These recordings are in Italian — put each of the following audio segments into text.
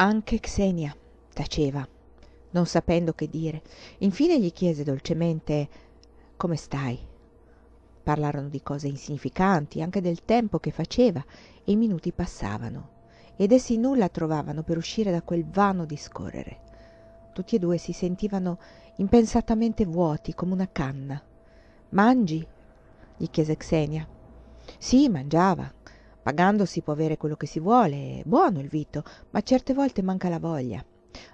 anche xenia taceva non sapendo che dire infine gli chiese dolcemente come stai parlarono di cose insignificanti anche del tempo che faceva e i minuti passavano ed essi nulla trovavano per uscire da quel vano discorrere tutti e due si sentivano impensatamente vuoti come una canna mangi gli chiese xenia sì mangiava pagando si può avere quello che si vuole è buono il vitto ma certe volte manca la voglia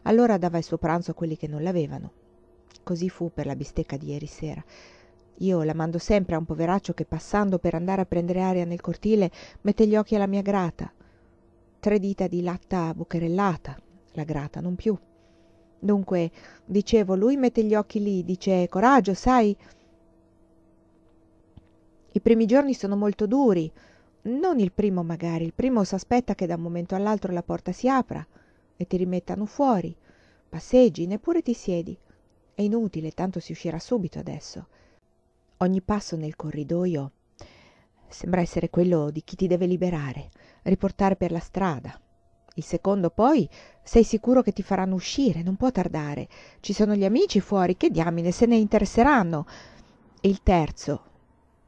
allora dava il suo pranzo a quelli che non l'avevano così fu per la bistecca di ieri sera io la mando sempre a un poveraccio che passando per andare a prendere aria nel cortile mette gli occhi alla mia grata tre dita di latta bucherellata la grata non più dunque dicevo lui mette gli occhi lì dice coraggio sai i primi giorni sono molto duri non il primo magari il primo s'aspetta che da un momento all'altro la porta si apra e ti rimettano fuori passeggi neppure ti siedi è inutile tanto si uscirà subito adesso ogni passo nel corridoio sembra essere quello di chi ti deve liberare riportare per la strada il secondo poi sei sicuro che ti faranno uscire non può tardare ci sono gli amici fuori che diamine se ne interesseranno E il terzo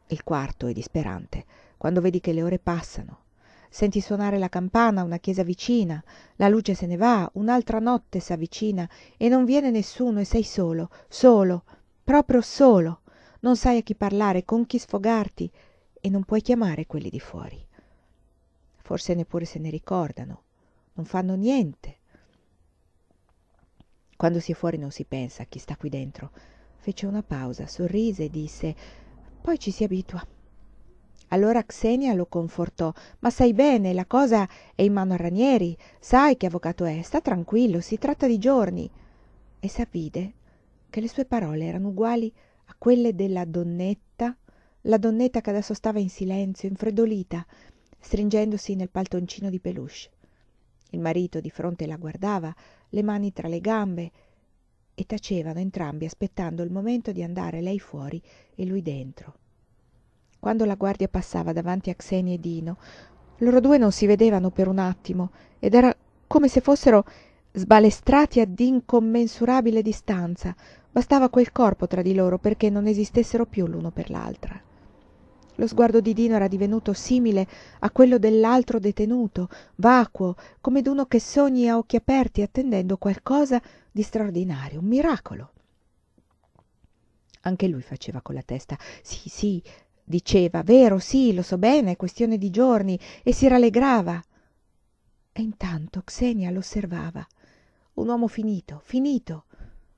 il quarto è disperante quando vedi che le ore passano senti suonare la campana a una chiesa vicina la luce se ne va un'altra notte s'avvicina e non viene nessuno e sei solo solo proprio solo non sai a chi parlare con chi sfogarti e non puoi chiamare quelli di fuori forse neppure se ne ricordano non fanno niente quando si è fuori non si pensa a chi sta qui dentro fece una pausa sorrise e disse poi ci si abitua allora xenia lo confortò ma sai bene la cosa è in mano a ranieri sai che avvocato è sta tranquillo si tratta di giorni e s'avvide che le sue parole erano uguali a quelle della donnetta la donnetta che adesso stava in silenzio infreddolita stringendosi nel palloncino di peluche il marito di fronte la guardava le mani tra le gambe e tacevano entrambi aspettando il momento di andare lei fuori e lui dentro quando la guardia passava davanti a xenia e dino loro due non si vedevano per un attimo ed era come se fossero sbalestrati ad incommensurabile distanza bastava quel corpo tra di loro perché non esistessero più l'uno per l'altra lo sguardo di dino era divenuto simile a quello dell'altro detenuto vacuo come d'uno che sogni a occhi aperti attendendo qualcosa di straordinario un miracolo anche lui faceva con la testa Sì, sì, diceva vero sì lo so bene è questione di giorni e si rallegrava e intanto xenia l'osservava un uomo finito finito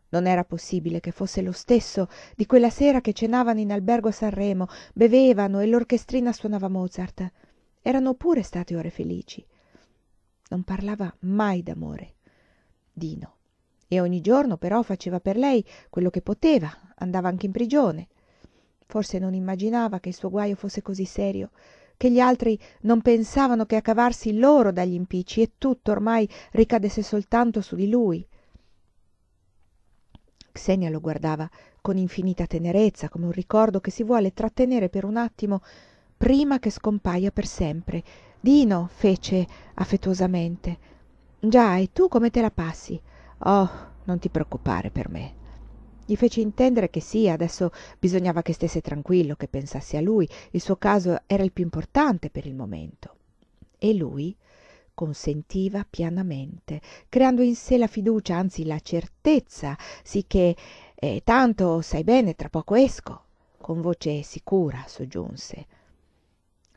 non era possibile che fosse lo stesso di quella sera che cenavano in albergo a Sanremo, bevevano e l'orchestrina suonava Mozart. Erano pure state ore felici. Non parlava mai d'amore. Dino. E ogni giorno però faceva per lei quello che poteva, andava anche in prigione forse non immaginava che il suo guajo fosse così serio che gli altri non pensavano che a cavarsi loro dagli impicci e tutto ormai ricadesse soltanto su di lui Xenia lo guardava con infinita tenerezza come un ricordo che si vuole trattenere per un attimo prima che scompaia per sempre Dino fece affettuosamente già e tu come te la passi oh non ti preoccupare per me gli fece intendere che sì adesso bisognava che stesse tranquillo che pensasse a lui il suo caso era il più importante per il momento e lui consentiva pianamente creando in sé la fiducia anzi la certezza sì che eh, tanto sai bene tra poco esco con voce sicura soggiunse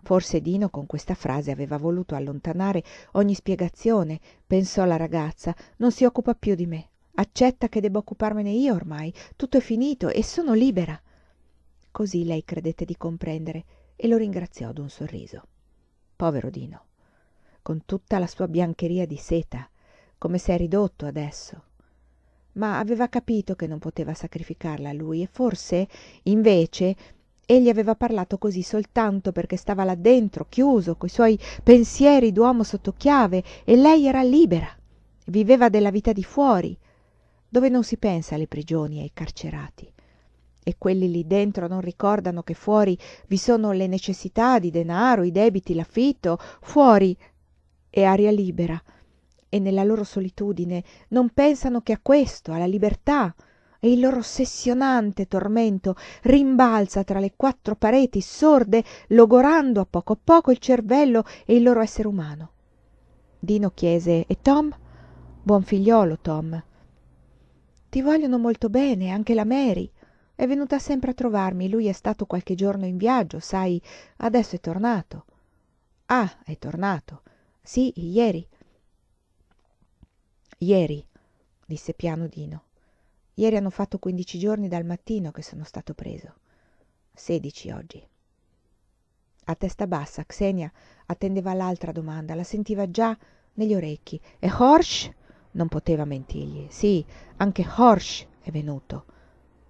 Forse Dino con questa frase aveva voluto allontanare ogni spiegazione, pensò la ragazza, non si occupa più di me accetta che debba occuparmene io ormai tutto è finito e sono libera Così lei credette di comprendere e lo ringraziò d'un sorriso povero dino con tutta la sua biancheria di seta come s'è ridotto adesso ma aveva capito che non poteva sacrificarla a lui e forse invece egli aveva parlato così soltanto perché stava là dentro chiuso coi suoi pensieri d'uomo sotto chiave e lei era libera viveva della vita di fuori dove non si pensa alle prigioni e ai carcerati e quelli lì dentro non ricordano che fuori vi sono le necessità di denaro i debiti l'affitto fuori è aria libera e nella loro solitudine non pensano che a questo alla libertà e il loro ossessionante tormento rimbalza tra le quattro pareti sorde logorando a poco a poco il cervello e il loro essere umano dino chiese e tom buon figliolo, tom ti vogliono molto bene anche la mary è venuta sempre a trovarmi lui è stato qualche giorno in viaggio sai adesso è tornato ah è tornato sì ieri. Ieri, disse piano dino Ieri hanno fatto quindici giorni dal mattino che sono stato preso sedici oggi a testa bassa xenia attendeva l'altra domanda la sentiva già negli orecchi e horsch non poteva mentirgli sì anche horsch è venuto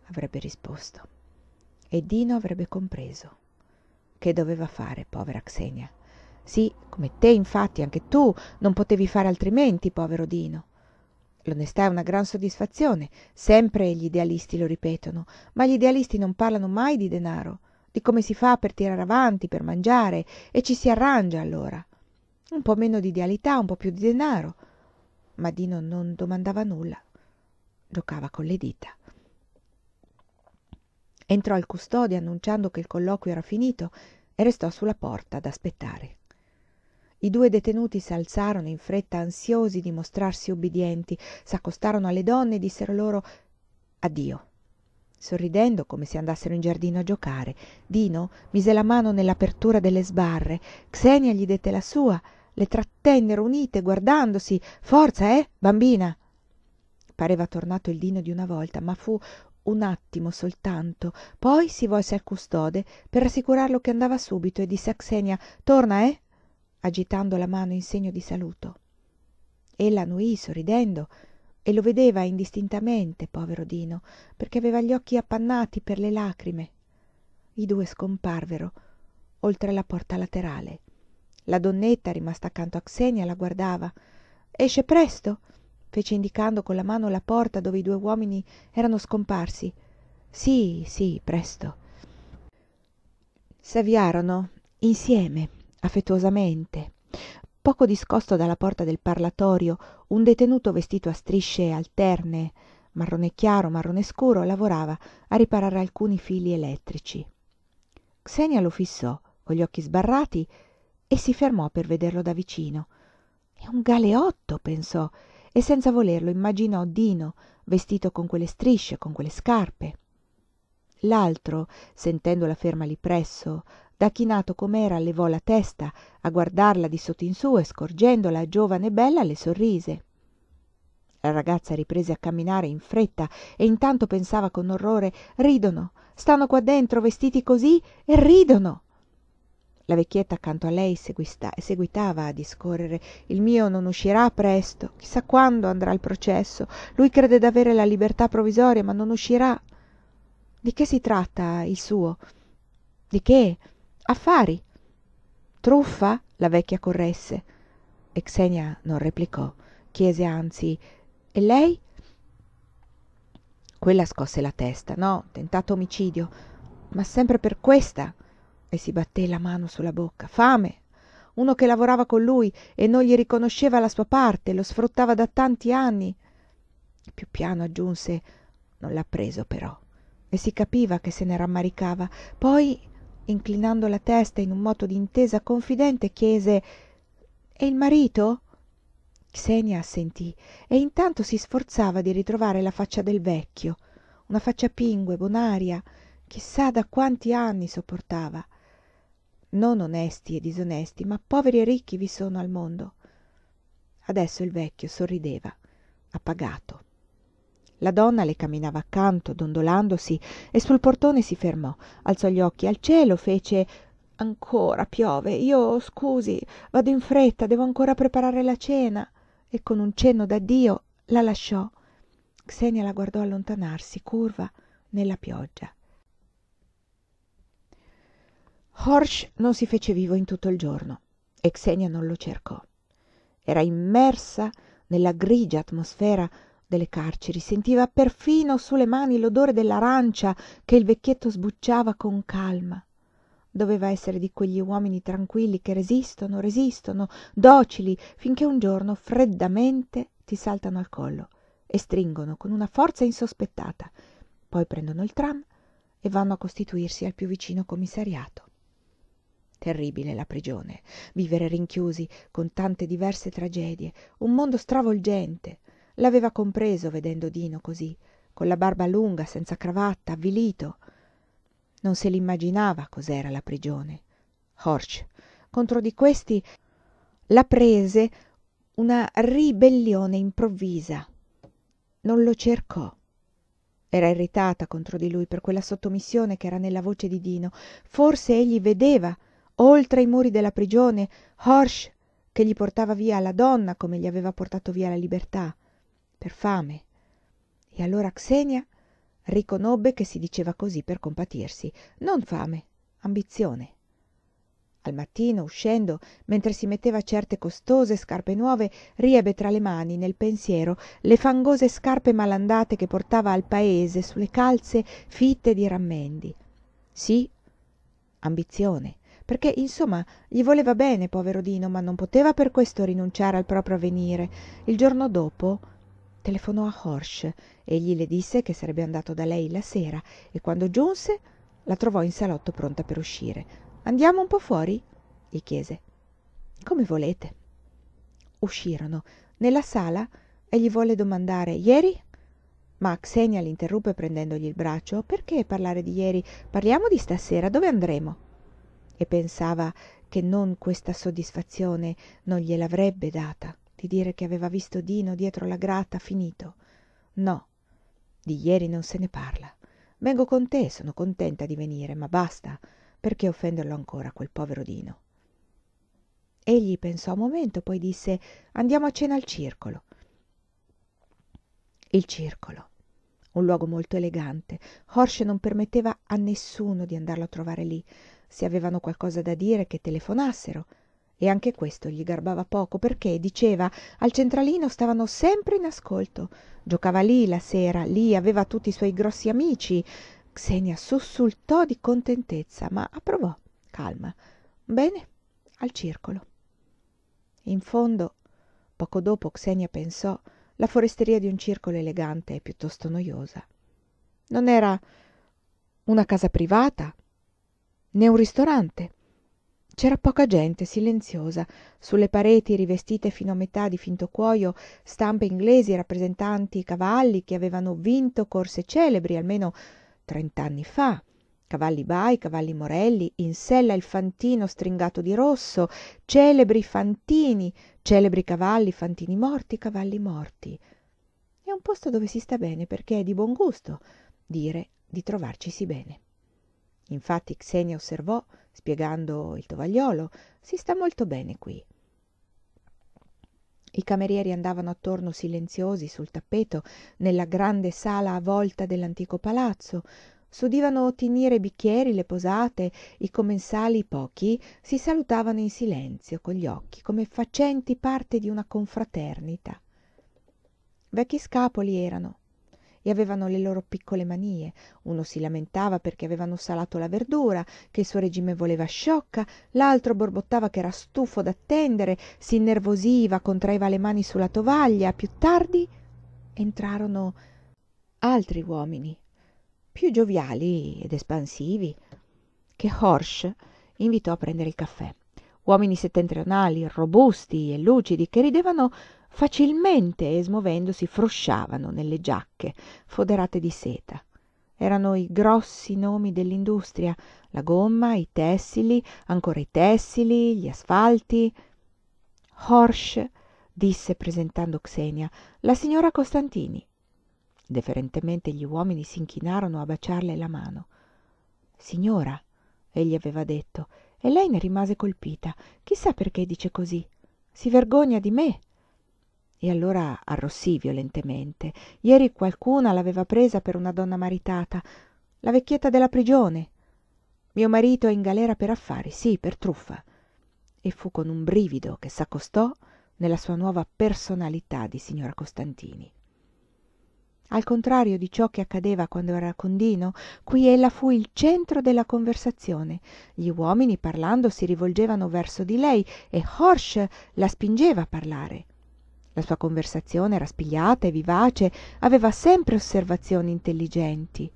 avrebbe risposto e dino avrebbe compreso che doveva fare povera xenia sì come te infatti anche tu non potevi fare altrimenti povero dino L'onestà è una gran soddisfazione, sempre gli idealisti lo ripetono, ma gli idealisti non parlano mai di denaro, di come si fa per tirare avanti, per mangiare, e ci si arrangia allora. Un po' meno di idealità, un po' più di denaro, ma Dino non domandava nulla, giocava con le dita. Entrò il custode annunciando che il colloquio era finito e restò sulla porta ad aspettare. I due detenuti si alzarono in fretta, ansiosi di mostrarsi obbedienti, s'accostarono alle donne e dissero loro addio. Sorridendo come se andassero in giardino a giocare, Dino mise la mano nell'apertura delle sbarre, Xenia gli dette la sua, le trattennero unite guardandosi forza eh bambina pareva tornato il dino di una volta ma fu un attimo soltanto poi si volse al custode per assicurarlo che andava subito e disse a xenia torna eh agitando la mano in segno di saluto ella annuì sorridendo e lo vedeva indistintamente povero dino perché aveva gli occhi appannati per le lacrime i due scomparvero oltre la porta laterale la donnetta rimasta accanto a xenia la guardava esce presto fece indicando con la mano la porta dove i due uomini erano scomparsi sì sì presto s'avviarono insieme affettuosamente poco discosto dalla porta del parlatorio un detenuto vestito a strisce alterne marrone chiaro marrone scuro lavorava a riparare alcuni fili elettrici xenia lo fissò con gli occhi sbarrati e si fermò per vederlo da vicino è un galeotto pensò e senza volerlo immaginò dino vestito con quelle strisce con quelle scarpe l'altro sentendola ferma lì presso da chinato com'era levò la testa a guardarla di sotto in su e scorgendola giovane e bella le sorrise la ragazza riprese a camminare in fretta e intanto pensava con orrore ridono stanno qua dentro vestiti così e ridono la vecchietta accanto a lei seguitava a discorrere il mio non uscirà presto Chissà quando andrà il processo lui crede d'avere la libertà provvisoria ma non uscirà di che si tratta il suo di che affari truffa la vecchia corresse e xenia non replicò chiese anzi e lei quella scosse la testa no tentato omicidio ma sempre per questa e si batté la mano sulla bocca fame uno che lavorava con lui e non gli riconosceva la sua parte lo sfruttava da tanti anni Più piano aggiunse non l'ha preso però e si capiva che se ne rammaricava poi inclinando la testa in un moto d'intesa confidente chiese e il marito Xenia assentì e intanto si sforzava di ritrovare la faccia del vecchio una faccia pingue bonaria chissà da quanti anni sopportava non onesti e disonesti ma poveri e ricchi vi sono al mondo adesso il vecchio sorrideva appagato la donna le camminava accanto dondolandosi e sul portone si fermò alzò gli occhi al cielo fece ancora piove io scusi vado in fretta devo ancora preparare la cena e con un cenno d'addio la lasciò xenia la guardò allontanarsi curva nella pioggia horsch non si fece vivo in tutto il giorno e xenia non lo cercò era immersa nella grigia atmosfera delle carceri sentiva perfino su le mani l'odore dell'arancia che il vecchietto sbucciava con calma doveva essere di quegli uomini tranquilli che resistono resistono docili finché un giorno freddamente ti saltano al collo e stringono con una forza insospettata poi prendono il tram e vanno a costituirsi al più vicino commissariato terribile la prigione vivere rinchiusi con tante diverse tragedie un mondo stravolgente l'aveva compreso vedendo dino così con la barba lunga senza cravatta avvilito non se l'immaginava cos'era la prigione orch contro di questi la prese una ribellione improvvisa non lo cercò era irritata contro di lui per quella sottomissione ch'era nella voce di dino forse egli vedeva oltre i muri della prigione horch che gli portava via la donna come gli aveva portato via la libertà per fame e allora xenia riconobbe che si diceva così per compatirsi non fame ambizione al mattino uscendo mentre si metteva certe costose scarpe nuove riebbe tra le mani nel pensiero le fangose scarpe malandate che portava al paese sulle calze fitte di rammendi sì ambizione perché insomma gli voleva bene povero dino ma non poteva per questo rinunciare al proprio avvenire il giorno dopo telefonò a horsch egli le disse che sarebbe andato da lei la sera e quando giunse la trovò in salotto pronta per uscire andiamo un po fuori gli chiese come volete uscirono nella sala egli volle domandare ieri ma Xenia l'interruppe prendendogli il braccio perché parlare di ieri parliamo di stasera dove andremo e pensava che non questa soddisfazione non gliel'avrebbe data di dire che aveva visto dino dietro la grata finito no di jeri non se ne parla vengo con te sono contenta di venire ma basta perché offenderlo ancora quel povero dino egli pensò un momento poi disse andiamo a cena al circolo il circolo un luogo molto elegante Horsche non permetteva a nessuno di andarlo a trovare lì se avevano qualcosa da dire che telefonassero e anche questo gli garbava poco perché diceva al centralino stavano sempre in ascolto giocava lì la sera lì aveva tutti i suoi grossi amici xenia sussultò di contentezza ma approvò calma bene al circolo in fondo poco dopo xenia pensò la foresteria di un circolo elegante è piuttosto noiosa non era una casa privata né un ristorante c'era poca gente silenziosa sulle pareti rivestite fino a metà di finto cuoio, stampe inglesi rappresentanti i cavalli che avevano vinto corse celebri almeno trent'anni fa cavalli bai cavalli morelli in sella il fantino stringato di rosso celebri fantini celebri cavalli fantini morti cavalli morti è un posto dove si sta bene perché è di buon gusto dire di trovarcisi bene infatti xenia osservò spiegando il tovagliolo si sta molto bene qui i camerieri andavano attorno silenziosi sul tappeto nella grande sala a volta dell'antico palazzo s'udivano tinire i bicchieri le posate i commensali pochi si salutavano in silenzio con gli occhi come facenti parte di una confraternita vecchi scapoli erano e avevano le loro piccole manie uno si lamentava perché avevano salato la verdura che il suo regime voleva sciocca l'altro borbottava che era stufo d'attendere si innervosiva, contraeva le mani sulla tovaglia più tardi entrarono altri uomini più gioviali ed espansivi che horsch invitò a prendere il caffè uomini settentrionali robusti e lucidi che ridevano facilmente e smuovendosi frusciavano nelle giacche foderate di seta erano i grossi nomi dell'industria la gomma i tessili ancora i tessili gli asfalti horsch disse presentando xenia la signora costantini deferentemente gli uomini si inchinarono a baciarle la mano signora egli aveva detto e lei ne rimase colpita chi sa perché dice così si vergogna di me e allora arrossì violentemente Ieri qualcuna l'aveva presa per una donna maritata la vecchietta della prigione mio marito è in galera per affari sì, per truffa e fu con un brivido che s'accostò nella sua nuova personalità di signora costantini al contrario di ciò che accadeva quando era a Condino, qui ella fu il centro della conversazione. Gli uomini parlando si rivolgevano verso di lei e Horsch la spingeva a parlare la sua conversazione era spigliata e vivace aveva sempre osservazioni intelligenti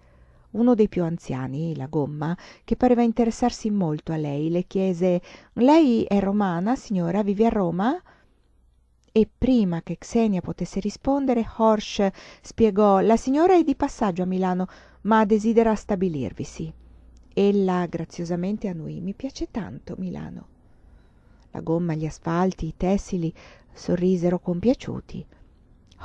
uno dei più anziani la gomma che pareva interessarsi molto a lei le chiese lei è romana signora vive a roma e prima che xenia potesse rispondere horsch spiegò la signora è di passaggio a milano ma desidera stabilirvisi ella graziosamente annuì mi piace tanto milano la gomma gli asfalti i tessili sorrisero compiaciuti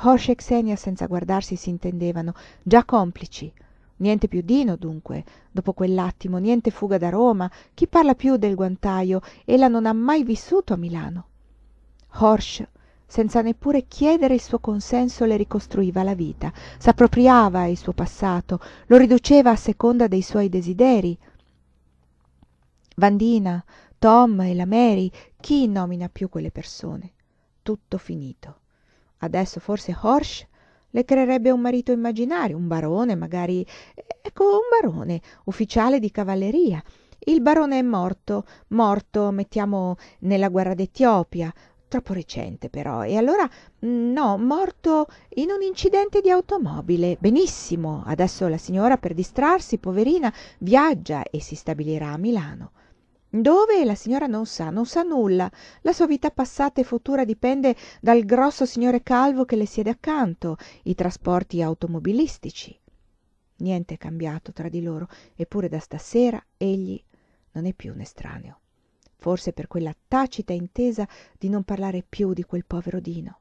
poscia e xenia senza guardarsi s'intendevano già complici niente più dino dunque dopo quell'attimo niente fuga da roma chi parla più del guantajo ella non ha mai vissuto a milano horsch senza neppure chiedere il suo consenso le ricostruiva la vita s'appropriava il suo passato lo riduceva a seconda dei suoi desiderii vandina tom e la mary chi nomina più quelle persone tutto finito adesso forse horsch le creerebbe un marito immaginario un barone magari ecco un barone ufficiale di cavalleria il barone è morto morto mettiamo nella guerra d'etiopia troppo recente però e allora mm, no morto in un incidente di automobile benissimo adesso la signora per distrarsi poverina viaggia e si stabilirà a milano dove la signora non sa non sa nulla la sua vita passata e futura dipende dal grosso signore calvo che le siede accanto i trasporti automobilistici niente è cambiato tra di loro eppure da stasera egli non è più un estraneo forse per quella tacita intesa di non parlare più di quel povero dino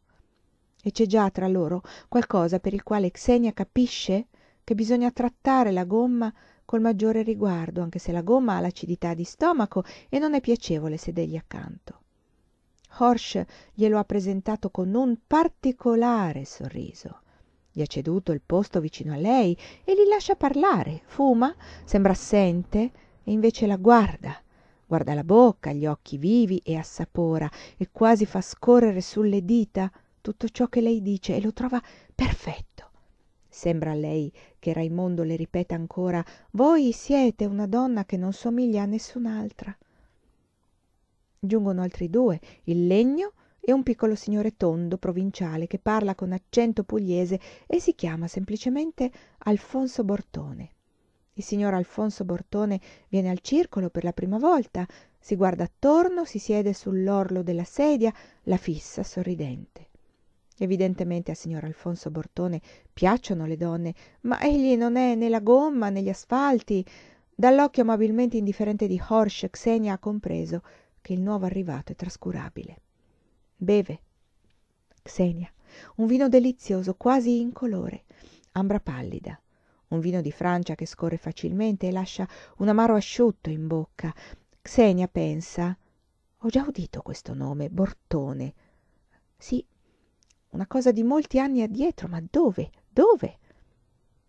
e c'è già tra loro qualcosa per il quale xenia capisce che bisogna trattare la gomma col maggiore riguardo anche se la gomma ha l'acidità di stomaco e non è piacevole sedergli accanto horsch glielo ha presentato con un particolare sorriso gli ha ceduto il posto vicino a lei e li lascia parlare fuma sembra assente e invece la guarda guarda la bocca gli occhi vivi e assapora e quasi fa scorrere sulle dita tutto ciò che lei dice e lo trova perfetto sembra a lei che raimondo le ripete ancora voi siete una donna che non somiglia a nessun'altra giungono altri due il legno e un piccolo signore tondo provinciale che parla con accento pugliese e si chiama semplicemente alfonso bortone il signor alfonso bortone viene al circolo per la prima volta si guarda attorno si siede sull'orlo della sedia la fissa sorridente evidentemente a signor alfonso bortone piacciono le donne ma egli non è né la gomma né gli asfalti dall'occhio amabilmente indifferente di horsch xenia ha compreso che il nuovo arrivato è trascurabile beve xenia un vino delizioso quasi incolore ambra pallida un vino di francia che scorre facilmente e lascia un amaro asciutto in bocca xenia pensa ho già udito questo nome bortone sì una cosa di molti anni addietro ma dove dove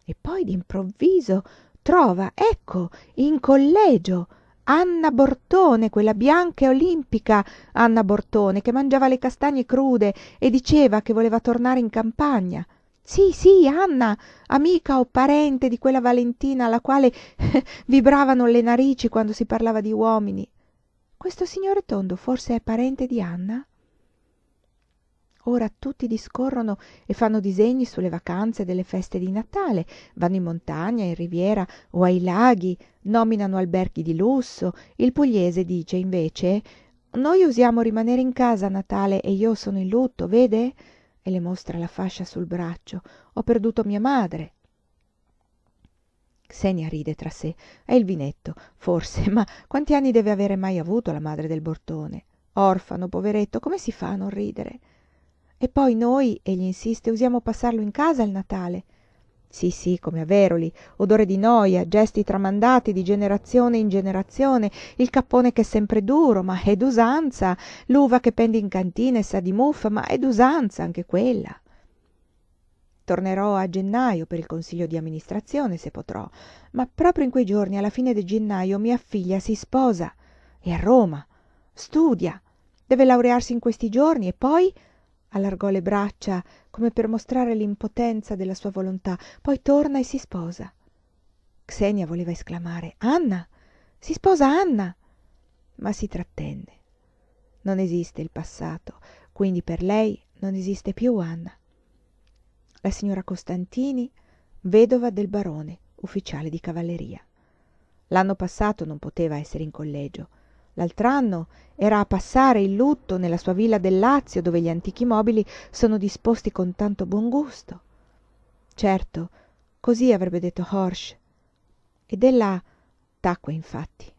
e poi d'improvviso trova ecco in collegio anna bortone quella bianca e olimpica anna bortone che mangiava le castagne crude e diceva che voleva tornare in campagna sì sì anna amica o parente di quella valentina alla quale vibravano le narici quando si parlava di uomini questo signore tondo forse è parente di anna ora tutti discorrono e fanno disegni sulle vacanze delle feste di natale vanno in montagna in riviera o ai laghi nominano alberghi di lusso il pugliese dice invece noi usiamo rimanere in casa a natale e io sono in lutto vede e le mostra la fascia sul braccio ho perduto mia madre Xenia ride tra sé. È il vinetto, forse, ma quanti anni deve avere mai avuto la madre del Bortone? Orfano, poveretto, come si fa a non ridere? e poi noi egli insiste usiamo passarlo in casa il natale sì sì come a veroli odore di noja gesti tramandati di generazione in generazione il cappone che è sempre duro ma è d'usanza l'uva che pende in cantina e sa di muffa ma è d'usanza anche quella tornerò a gennaio per il consiglio di amministrazione se potrò ma proprio in quei giorni alla fine di gennaio mia figlia si sposa è a Roma studia deve laurearsi in questi giorni e poi allargò le braccia come per mostrare l'impotenza della sua volontà poi torna e si sposa xenia voleva esclamare anna si sposa anna ma si trattenne non esiste il passato quindi per lei non esiste più anna la signora costantini vedova del barone ufficiale di cavalleria l'anno passato non poteva essere in collegio L'altro anno era a passare il lutto nella sua villa del lazio dove gli antichi mobili sono disposti con tanto buon gusto certo così avrebbe detto Horsch. ed ella tacque infatti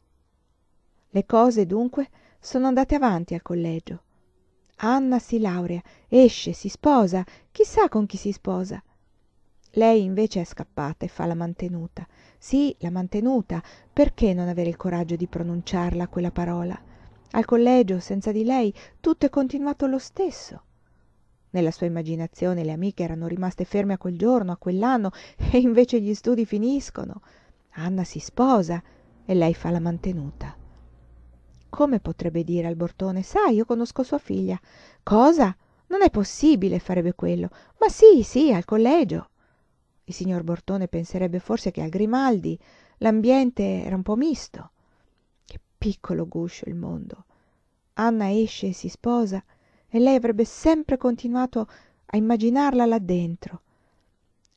le cose dunque sono andate avanti al collegio anna si laurea esce si sposa chi sa con chi si sposa lei invece è scappata e fa la mantenuta sì la mantenuta perché non avere il coraggio di pronunciarla quella parola al collegio senza di lei tutto è continuato lo stesso nella sua immaginazione le amiche erano rimaste ferme a quel giorno a quell'anno e invece gli studii finiscono anna si sposa e lei fa la mantenuta come potrebbe dire al bortone sai io conosco sua figlia cosa non è possibile farebbe quello ma sì sì al collegio il signor bortone penserebbe forse che a grimaldi l'ambiente era un po misto che piccolo guscio il mondo anna esce e si sposa e lei avrebbe sempre continuato a immaginarla là dentro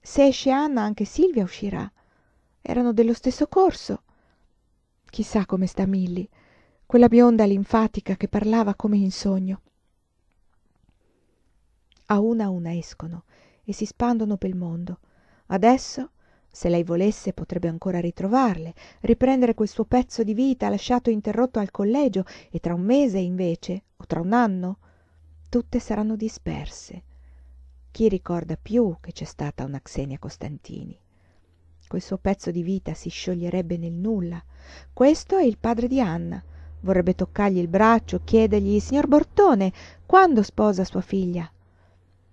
se esce anna anche silvia uscirà erano dello stesso corso Chissà come sta milly quella bionda linfatica che parlava come in sogno a una a una escono e si spandono pel mondo adesso se lei volesse potrebbe ancora ritrovarle riprendere quel suo pezzo di vita lasciato interrotto al collegio e tra un mese invece o tra un anno tutte saranno disperse chi ricorda più che c'è stata una xenia costantini quel suo pezzo di vita si scioglierebbe nel nulla questo è il padre di anna vorrebbe toccargli il braccio chiedergli signor bortone quando sposa sua figlia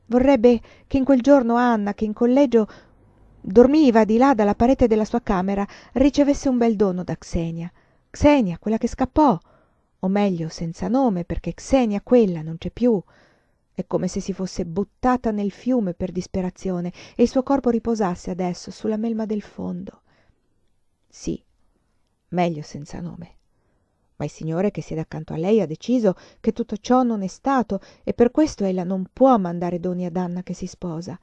vorrebbe che in quel giorno anna che in collegio dormiva di là dalla parete della sua camera ricevesse un bel dono da xenia xenia quella che scappò o meglio senza nome perché xenia quella non c'è più è come se si fosse buttata nel fiume per disperazione e il suo corpo riposasse adesso sulla melma del fondo sì meglio senza nome ma il signore che siede accanto a lei ha deciso che tutto ciò non è stato e per questo ella non può mandare doni ad anna che si sposa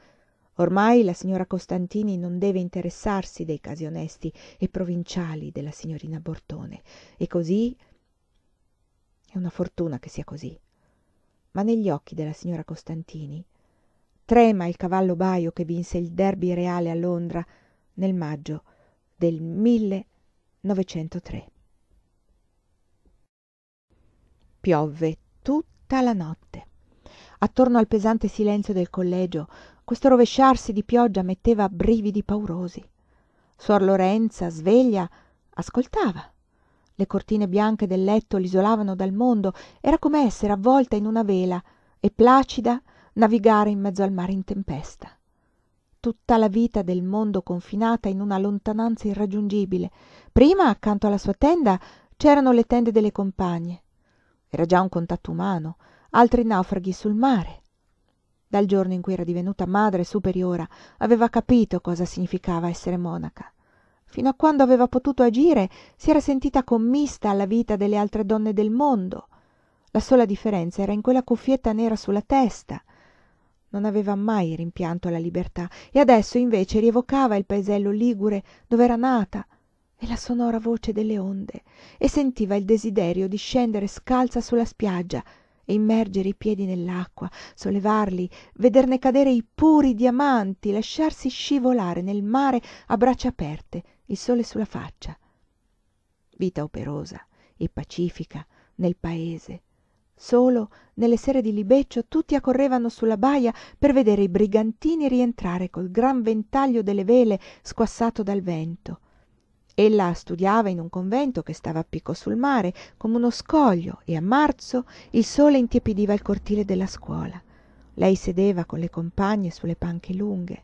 ormai la signora costantini non deve interessarsi dei casi onesti e provinciali della signorina bortone e così è una fortuna che sia così ma negli occhi della signora costantini trema il cavallo baio che vinse il derby reale a londra nel maggio del 1903 piovve tutta la notte attorno al pesante silenzio del collegio questo rovesciarsi di pioggia metteva brividi paurosi suor lorenza sveglia ascoltava le cortine bianche del letto l'isolavano dal mondo era come essere avvolta in una vela e placida navigare in mezzo al mare in tempesta tutta la vita del mondo confinata in una lontananza irraggiungibile prima accanto alla sua tenda c'erano le tende delle compagne era già un contatto umano altri naufraghi sul mare dal giorno in cui era divenuta madre superiora aveva capito cosa significava esser monaca fino a quando aveva potuto agire si era sentita commista alla vita delle altre donne del mondo la sola differenza era in quella cuffietta nera sulla testa non aveva mai rimpianto la libertà e adesso invece rievocava il paesello ligure dov'era nata e la sonora voce delle onde e sentiva il desiderio di scendere scalza sulla spiaggia e immergere i piedi nell'acqua sollevarli vederne cadere i puri diamanti lasciarsi scivolare nel mare a braccia aperte il sole sulla faccia vita operosa e pacifica nel paese solo nelle sere di libeccio tutti accorrevano sulla baia per vedere i brigantini rientrare col gran ventaglio delle vele squassato dal vento ella studiava in un convento che stava a picco sul mare come uno scoglio e a marzo il sole intiepidiva il cortile della scuola lei sedeva con le compagne su le panche lunghe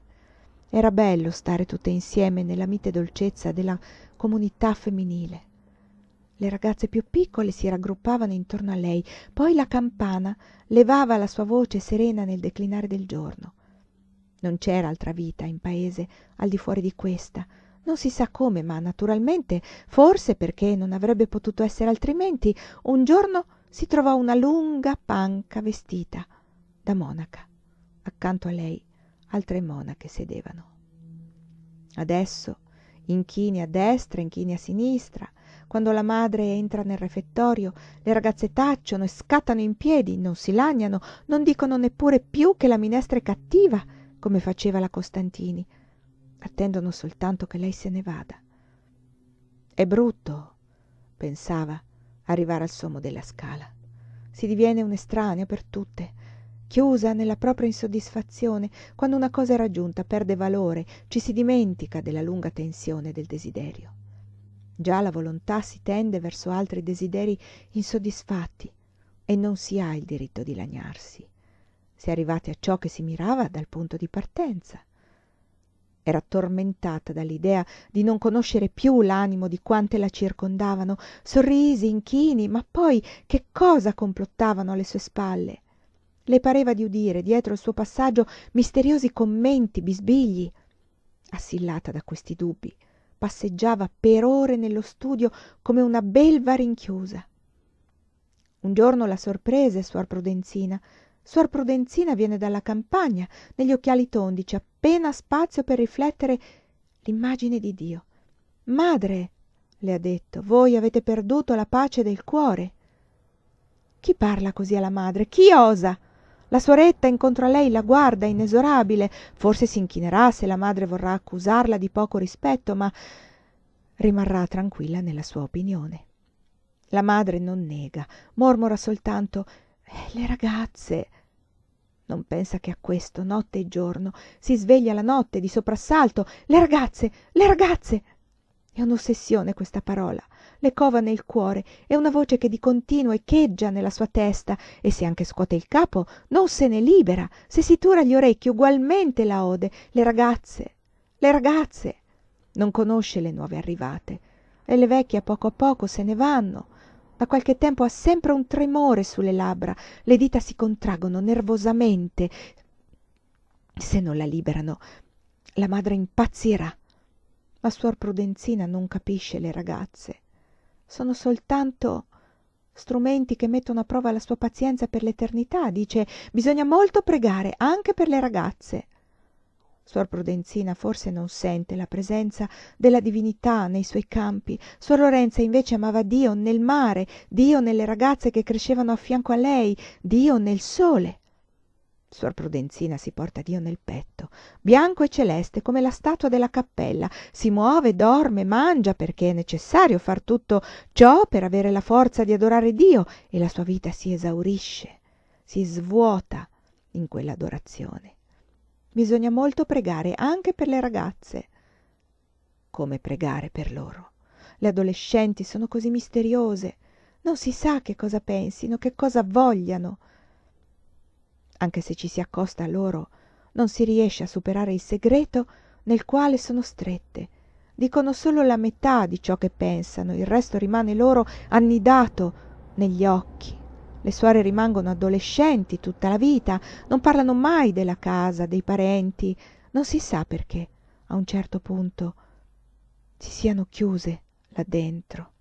era bello stare tutte insieme nella mite dolcezza della comunità femminile le ragazze più piccole si raggruppavano intorno a lei poi la campana levava la sua voce serena nel declinare del giorno non c'era altra vita in paese al di fuori di questa non si sa come ma naturalmente forse perché non avrebbe potuto essere altrimenti un giorno si trovò una lunga panca vestita da monaca accanto a lei altre monache sedevano adesso inchini a destra inchini a sinistra quando la madre entra nel refettorio le ragazze tacciono e scattano in piedi non si lagnano non dicono neppure più che la minestra è cattiva come faceva la costantini attendono soltanto che lei se ne vada è brutto pensava arrivare al sommo della scala si diviene un'estranea per tutte chiusa nella propria insoddisfazione quando una cosa è raggiunta perde valore ci si dimentica della lunga tensione del desiderio già la volontà si tende verso altri desideri insoddisfatti e non si ha il diritto di lagnarsi si è arrivati a ciò che si mirava dal punto di partenza era tormentata dall'idea di non conoscere piú l'animo di quante la circondavano sorrisi inchini ma poi che cosa complottavano alle sue spalle le pareva di udire dietro il suo passaggio misteriosi commenti bisbigli assillata da questi dubbi passeggiava per ore nello studio come una belva rinchiusa un giorno la sorprese suor prudenzina suor prudenzina viene dalla campagna negli occhiali tondi c'è appena spazio per riflettere l'immagine di dio madre le ha detto voi avete perduto la pace del cuore chi parla così alla madre chi osa la suoretta incontro a lei la guarda inesorabile forse si inchinerà se la madre vorrà accusarla di poco rispetto ma rimarrà tranquilla nella sua opinione la madre non nega mormora soltanto eh, le ragazze non pensa che a questo notte e giorno si sveglia la notte di soprassalto le ragazze le ragazze è un'ossessione questa parola le cova nel cuore è una voce che di continuo echeggia nella sua testa e se anche scuote il capo non se ne libera se si tura gli orecchi ugualmente la ode le ragazze le ragazze non conosce le nuove arrivate e le vecchie a poco a poco se ne vanno da qualche tempo ha sempre un tremore sulle labbra le dita si contraggono nervosamente se non la liberano la madre impazzirà ma suor prudenzina non capisce le ragazze sono soltanto strumenti che mettono a prova la sua pazienza per l'eternità dice bisogna molto pregare anche per le ragazze suor prudenzina forse non sente la presenza della divinità nei suoi campi suor lorenza invece amava dio nel mare dio nelle ragazze che crescevano a fianco a lei dio nel sole suor prudenzina si porta dio nel petto bianco e celeste come la statua della cappella si muove dorme mangia perché è necessario far tutto ciò per avere la forza di adorare dio e la sua vita si esaurisce si svuota in quell'adorazione bisogna molto pregare anche per le ragazze come pregare per loro le adolescenti sono così misteriose non si sa che cosa pensino che cosa vogliano anche se ci si accosta a loro non si riesce a superare il segreto nel quale sono strette dicono solo la metà di ciò che pensano il resto rimane loro annidato negli occhi le suore rimangono adolescenti tutta la vita non parlano mai della casa dei parenti non si sa perché a un certo punto si siano chiuse là dentro